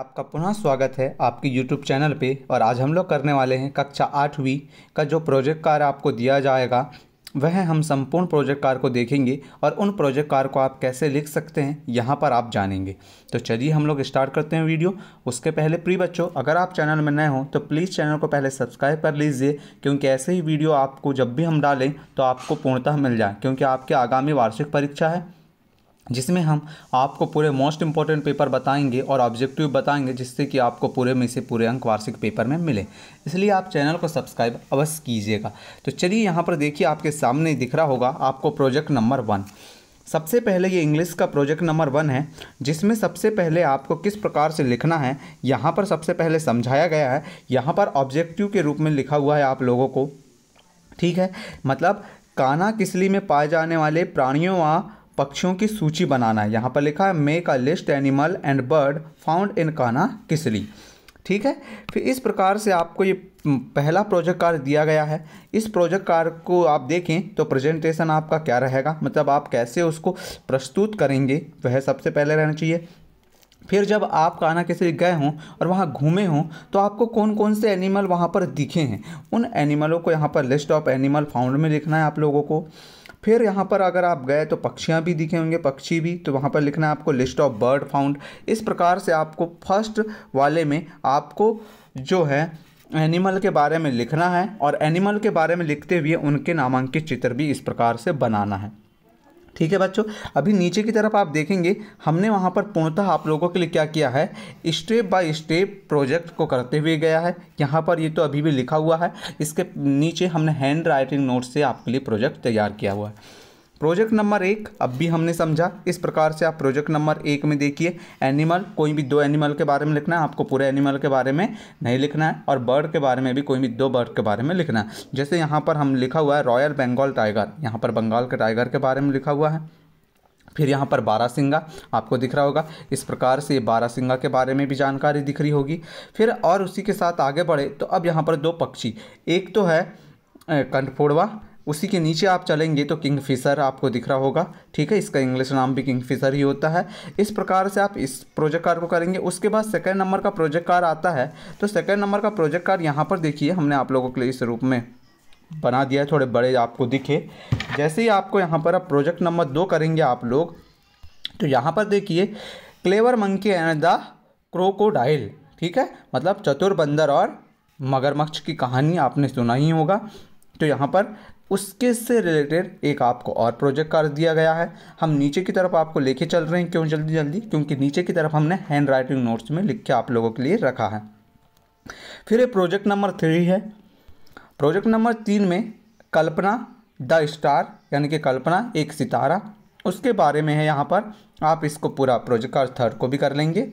आपका पुनः स्वागत है आपके YouTube चैनल पे और आज हम लोग करने वाले हैं कक्षा आठवीं का जो प्रोजेक्ट कार्य आपको दिया जाएगा वह हम संपूर्ण प्रोजेक्ट कार्य को देखेंगे और उन प्रोजेक्ट कार्य को आप कैसे लिख सकते हैं यहाँ पर आप जानेंगे तो चलिए हम लोग स्टार्ट करते हैं वीडियो उसके पहले प्री बच्चों अगर आप चैनल में नए हों तो प्लीज़ चैनल को पहले सब्सक्राइब कर लीजिए क्योंकि ऐसे ही वीडियो आपको जब भी हम डालें तो आपको पूर्णतः मिल जाए क्योंकि आपकी आगामी वार्षिक परीक्षा है जिसमें हम आपको पूरे मोस्ट इंपॉर्टेंट पेपर बताएंगे और ऑब्जेक्टिव बताएंगे जिससे कि आपको पूरे में से पूरे अंक वार्षिक पेपर में मिले इसलिए आप चैनल को सब्सक्राइब अवश्य कीजिएगा तो चलिए यहाँ पर देखिए आपके सामने दिख रहा होगा आपको प्रोजेक्ट नंबर वन सबसे पहले ये इंग्लिश का प्रोजेक्ट नंबर वन है जिसमें सबसे पहले आपको किस प्रकार से लिखना है यहाँ पर सबसे पहले समझाया गया है यहाँ पर ऑब्जेक्टिव के रूप में लिखा हुआ है आप लोगों को ठीक है मतलब काना किसली में पाए जाने वाले प्राणियों व पक्षियों की सूची बनाना है यहाँ पर लिखा है make a list animal and bird found in Kanha Kisli ठीक है फिर इस प्रकार से आपको ये पहला प्रोजेक्ट कार्य दिया गया है इस प्रोजेक्ट कार्य को आप देखें तो प्रेजेंटेशन आपका क्या रहेगा मतलब आप कैसे उसको प्रस्तुत करेंगे वह सबसे पहले रहना चाहिए फिर जब आप काना किसी गए हों और वहाँ घूमे हों तो आपको कौन कौन से एनिमल वहाँ पर दिखे हैं उन एनिमलों को यहाँ पर लिस्ट ऑफ एनिमल फाउंड में लिखना है आप लोगों को फिर यहाँ पर अगर आप गए तो पक्षियाँ भी दिखे होंगे पक्षी भी तो वहाँ पर लिखना है आपको लिस्ट ऑफ बर्ड फाउंड इस प्रकार से आपको फर्स्ट वाले में आपको जो है एनिमल के बारे में लिखना है और एनिमल के बारे में लिखते हुए उनके नामांकित चित्र भी इस प्रकार से बनाना है ठीक है बच्चों अभी नीचे की तरफ आप देखेंगे हमने वहाँ पर पूर्णतः आप लोगों के लिए क्या किया है स्टेप बाय स्टेप प्रोजेक्ट को करते हुए गया है यहाँ पर ये तो अभी भी लिखा हुआ है इसके नीचे हमने हैंड राइटिंग नोट से आपके लिए प्रोजेक्ट तैयार किया हुआ है प्रोजेक्ट नंबर एक अब भी हमने समझा इस प्रकार से आप प्रोजेक्ट नंबर एक में देखिए एनिमल कोई भी दो एनिमल के बारे में लिखना है आपको पूरे एनिमल के बारे में नहीं लिखना है और बर्ड के बारे में भी कोई भी दो बर्ड के बारे में लिखना है जैसे यहाँ पर हम लिखा हुआ है रॉयल बंगाल टाइगर यहाँ पर बंगाल के टाइगर के बारे में लिखा हुआ है फिर यहाँ पर बारा सिंगा आपको दिख रहा होगा इस प्रकार से बारा सिंगा के बारे में भी जानकारी दिख रही होगी फिर और उसी के साथ आगे बढ़े तो अब यहाँ पर दो पक्षी एक तो है कंठफोड़वा उसी के नीचे आप चलेंगे तो किंग फिशर आपको दिख रहा होगा ठीक है इसका इंग्लिश नाम भी किंग फिशर ही होता है इस प्रकार से आप इस प्रोजेक्ट कार को करेंगे उसके बाद सेकेंड नंबर का प्रोजेक्ट कार आता है तो सेकेंड नंबर का प्रोजेक्ट कार यहाँ पर देखिए हमने आप लोगों के लिए इस रूप में बना दिया है थोड़े बड़े आपको दिखे जैसे ही आपको यहाँ पर आप प्रोजेक्ट नंबर दो करेंगे आप लोग तो यहाँ पर देखिए clever monkey and the crocodile ठीक है मतलब चतुर बंदर और मगरमच्छ की कहानी आपने सुना ही होगा तो यहाँ पर उसके से रिलेटेड एक आपको और प्रोजेक्ट कर दिया गया है हम नीचे की तरफ आपको लेके चल रहे हैं क्यों जल्दी जल्दी क्योंकि नीचे की तरफ हमने हैंड राइटिंग नोट्स में लिख के आप लोगों के लिए रखा है फिर ये प्रोजेक्ट नंबर थ्री है प्रोजेक्ट नंबर तीन में कल्पना द स्टार यानी कि कल्पना एक सितारा उसके बारे में है यहाँ पर आप इसको पूरा प्रोजेक्ट कार्ड थर्ड को भी कर लेंगे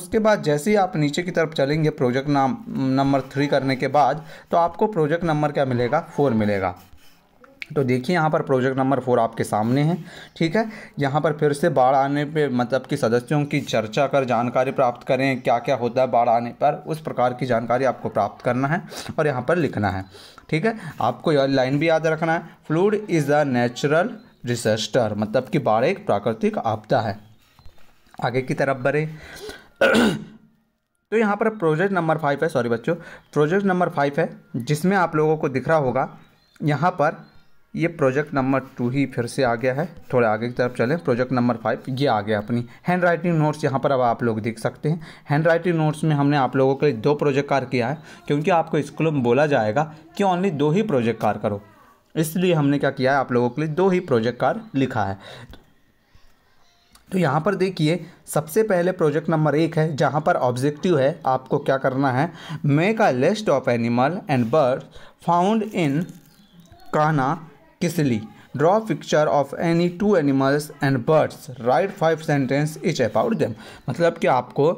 उसके बाद जैसे ही आप नीचे की तरफ चलेंगे प्रोजेक्ट नाम नंबर थ्री करने के बाद तो आपको प्रोजेक्ट नंबर क्या मिलेगा फोर मिलेगा तो देखिए यहाँ पर प्रोजेक्ट नंबर फोर आपके सामने है ठीक है यहाँ पर फिर से बाढ़ आने पे मतलब कि सदस्यों की चर्चा कर जानकारी प्राप्त करें क्या क्या होता है बाढ़ आने पर उस प्रकार की जानकारी आपको प्राप्त करना है और यहाँ पर लिखना है ठीक है आपको यह लाइन भी याद रखना है flood is the natural disaster मतलब कि बाढ़ एक प्राकृतिक आपदा है आगे की तरफ बढ़े तो यहाँ पर प्रोजेक्ट नंबर फाइव है सॉरी बच्चों प्रोजेक्ट नंबर फाइव है जिसमें आप लोगों को दिख रहा होगा यहाँ पर ये प्रोजेक्ट नंबर टू ही फिर से आ गया है थोड़े आगे की तरफ चलें प्रोजेक्ट नंबर फाइव ये आ गया अपनी हैंड राइटिंग नोट्स यहाँ पर अब आप लोग देख सकते हैं हैंड राइटिंग नोट्स में हमने आप लोगों के लिए दो प्रोजेक्ट कार किया है क्योंकि आपको स्कूल में बोला जाएगा कि ओनली दो ही प्रोजेक्ट कार करो इसलिए हमने क्या किया है आप लोगों के लिए दो ही प्रोजेक्ट कार लिखा है तो यहाँ पर देखिए सबसे पहले प्रोजेक्ट नंबर एक है जहाँ पर ऑब्जेक्टिव है आपको क्या करना है make a list of animal and bird found in Kanha Kisli draw picture of any two animals and birds write five sentence each about them मतलब कि आपको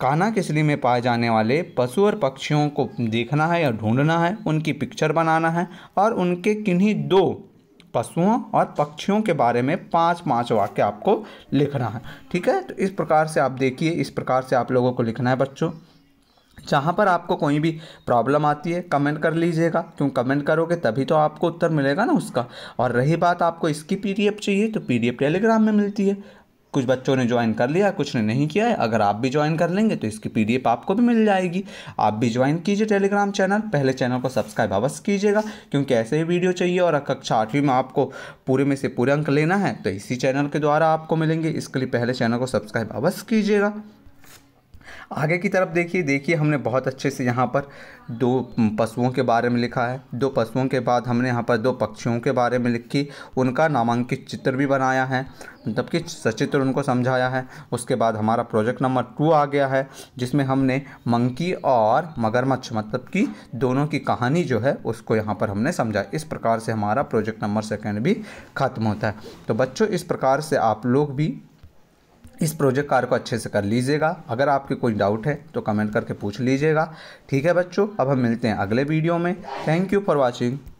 काना किसली में पाए जाने वाले पशु और पक्षियों को देखना है या ढूंढना है उनकी पिक्चर बनाना है और उनके किन्हीं दो पशुओं और पक्षियों के बारे में पांच पांच वाक्य आपको लिखना है ठीक है तो इस प्रकार से आप देखिए इस प्रकार से आप लोगों को लिखना है बच्चों जहाँ पर आपको कोई भी प्रॉब्लम आती है कमेंट कर लीजिएगा क्यों कमेंट करोगे तभी तो आपको उत्तर मिलेगा ना उसका और रही बात आपको इसकी पीडीएफ चाहिए तो पीडीएफ टेलीग्राम में मिलती है कुछ बच्चों ने ज्वाइन कर लिया कुछ ने नहीं किया है अगर आप भी ज्वाइन कर लेंगे तो इसकी पीडीएफ आपको भी मिल जाएगी आप भी ज्वाइन कीजिए टेलीग्राम चैनल पहले चैनल को सब्सक्राइब अवश्य कीजिएगा क्योंकि ऐसे ही वीडियो चाहिए और कक्षा आठवीं में आपको पूरे में से पूरे अंक लेना है तो इसी चैनल के द्वारा आपको मिलेंगे इसके लिए पहले चैनल को सब्सक्राइब अवश्य कीजिएगा आगे की तरफ देखिए देखिए हमने बहुत अच्छे से यहाँ पर दो पशुओं के बारे में लिखा है दो पशुओं के बाद हमने यहाँ पर दो पक्षियों के बारे में लिखी उनका नामांकित चित्र भी बनाया है मतलब कि सचित्र उनको समझाया है उसके बाद हमारा प्रोजेक्ट नंबर टू आ गया है जिसमें हमने मंकी और मगरमच्छ मतलब कि दोनों की कहानी जो है उसको यहाँ पर हमने समझा इस प्रकार से हमारा प्रोजेक्ट नंबर सेकेंड भी ख़त्म होता है तो बच्चों इस प्रकार से आप लोग भी इस प्रोजेक्ट कार्य को अच्छे से कर लीजिएगा अगर आपके कोई डाउट है तो कमेंट करके पूछ लीजिएगा ठीक है बच्चों अब हम मिलते हैं अगले वीडियो में थैंक यू फॉर वॉचिंग